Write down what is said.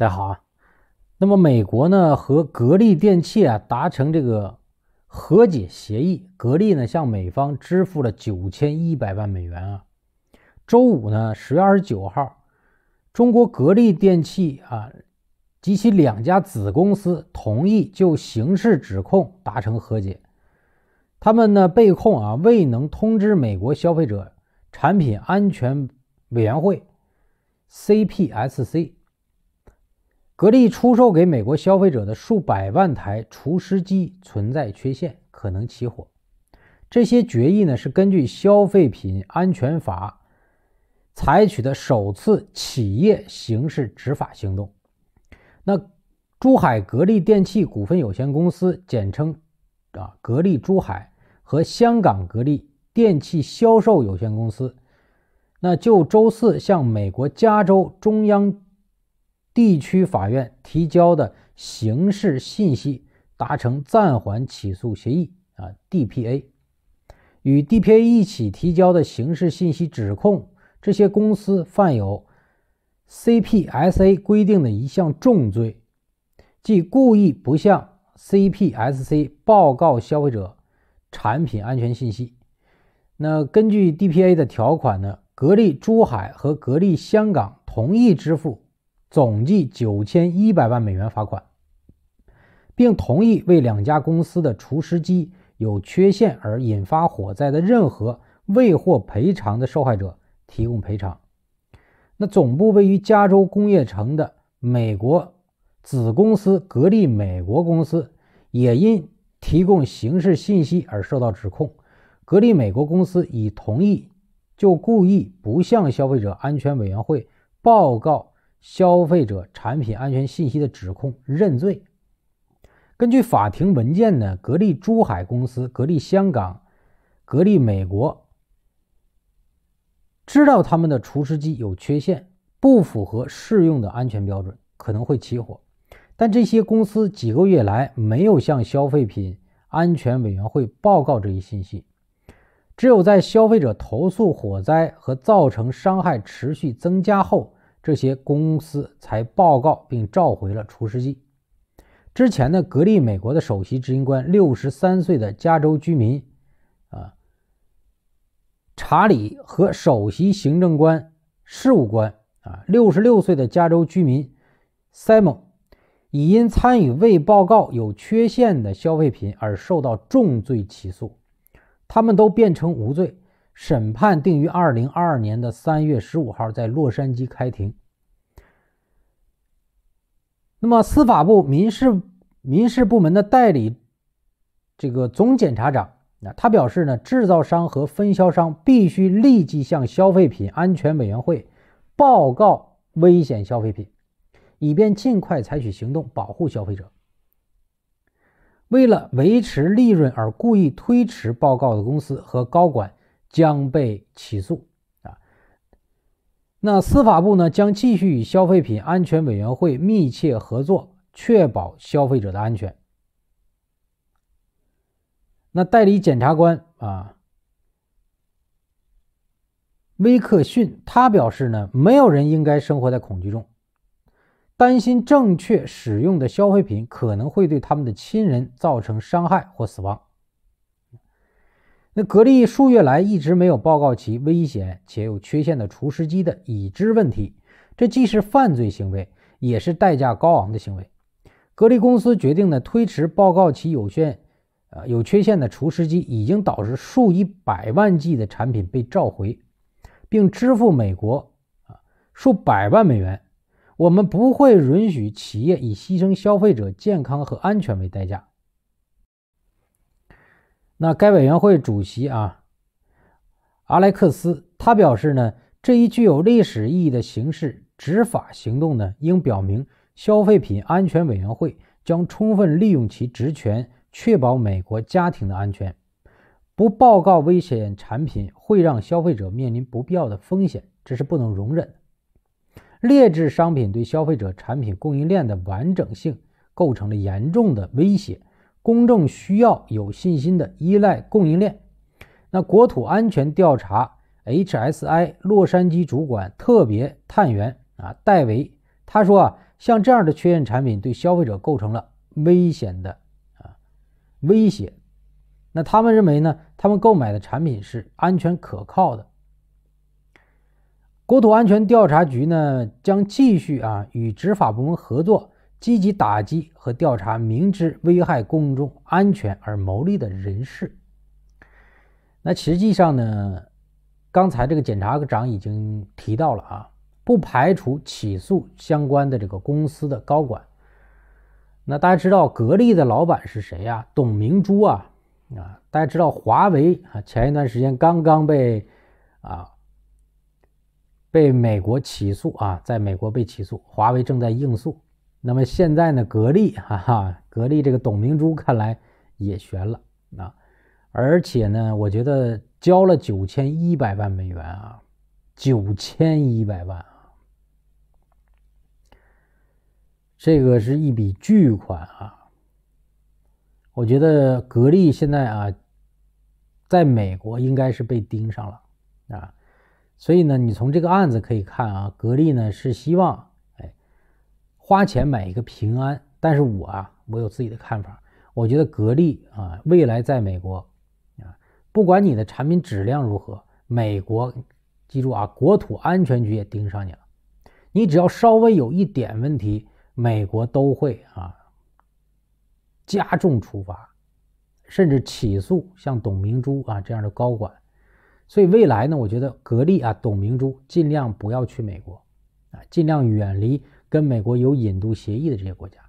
大家好啊，那么美国呢和格力电器啊达成这个和解协议，格力呢向美方支付了九千一百万美元啊。周五呢十月二十九号，中国格力电器啊及其两家子公司同意就刑事指控达成和解，他们呢被控啊未能通知美国消费者产品安全委员会 （CPSC）。格力出售给美国消费者的数百万台除湿机存在缺陷，可能起火。这些决议呢是根据《消费品安全法》采取的首次企业刑事执法行动。那珠海格力电器股份有限公司（简称啊格力珠海）和香港格力电器销售有限公司，那就周四向美国加州中央。地区法院提交的刑事信息达成暂缓起诉协议啊，DPA 与 DPA 一起提交的刑事信息指控这些公司犯有 CPSA 规定的一项重罪，即故意不向 CPSC 报告消费者产品安全信息。那根据 DPA 的条款呢，格力珠海和格力香港同意支付。总计九千一百万美元罚款，并同意为两家公司的除湿机有缺陷而引发火灾的任何未获赔偿的受害者提供赔偿。那总部位于加州工业城的美国子公司格力美国公司也因提供刑事信息而受到指控。格力美国公司已同意就故意不向消费者安全委员会报告。消费者产品安全信息的指控认罪。根据法庭文件呢，格力珠海公司、格力香港、格力美国知道他们的除湿机有缺陷，不符合适用的安全标准，可能会起火。但这些公司几个月来没有向消费品安全委员会报告这一信息，只有在消费者投诉火灾和造成伤害持续增加后。这些公司才报告并召回了除湿剂。之前的格力美国的首席执行官，六十三岁的加州居民啊查理和首席行政官、事务官啊六十六岁的加州居民塞蒙，已因参与未报告有缺陷的消费品而受到重罪起诉，他们都辩称无罪。审判定于二零二二年的三月十五号在洛杉矶开庭。那么，司法部民事民事部门的代理这个总检察长，那他表示呢，制造商和分销商必须立即向消费品安全委员会报告危险消费品，以便尽快采取行动保护消费者。为了维持利润而故意推迟报告的公司和高管。将被起诉啊！那司法部呢将继续与消费品安全委员会密切合作，确保消费者的安全。那代理检察官啊，威克逊他表示呢，没有人应该生活在恐惧中，担心正确使用的消费品可能会对他们的亲人造成伤害或死亡。那格力数月来一直没有报告其危险且有缺陷的除湿机的已知问题，这既是犯罪行为，也是代价高昂的行为。格力公司决定呢推迟报告其有限，呃有缺陷的除湿机已经导致数以百万计的产品被召回，并支付美国啊数百万美元。我们不会允许企业以牺牲消费者健康和安全为代价。那该委员会主席啊，阿莱克斯，他表示呢，这一具有历史意义的刑事执法行动呢，应表明消费品安全委员会将充分利用其职权，确保美国家庭的安全。不报告危险产品会让消费者面临不必要的风险，这是不能容忍的。劣质商品对消费者、产品供应链的完整性构成了严重的威胁。公正需要有信心的依赖供应链。那国土安全调查 HSI 洛杉矶主管特别探员啊，戴维他说啊，像这样的缺陷产品对消费者构成了危险的啊威胁。那他们认为呢，他们购买的产品是安全可靠的。国土安全调查局呢，将继续啊与执法部门合作。积极打击和调查明知危害公众安全而牟利的人士。那实际上呢？刚才这个检察长已经提到了啊，不排除起诉相关的这个公司的高管。那大家知道格力的老板是谁呀？董明珠啊啊！大家知道华为啊，前一段时间刚刚被啊被美国起诉啊，在美国被起诉，华为正在应诉。那么现在呢？格力，哈哈，格力这个董明珠看来也悬了啊！而且呢，我觉得交了九千一百万美元啊，九千一百万啊，这个是一笔巨款啊！我觉得格力现在啊，在美国应该是被盯上了啊！所以呢，你从这个案子可以看啊，格力呢是希望。花钱买一个平安，但是我啊，我有自己的看法。我觉得格力啊，未来在美国，啊，不管你的产品质量如何，美国记住啊，国土安全局也盯上你了。你只要稍微有一点问题，美国都会啊加重处罚，甚至起诉像董明珠啊这样的高管。所以未来呢，我觉得格力啊，董明珠尽量不要去美国，啊，尽量远离。跟美国有引渡协议的这些国家。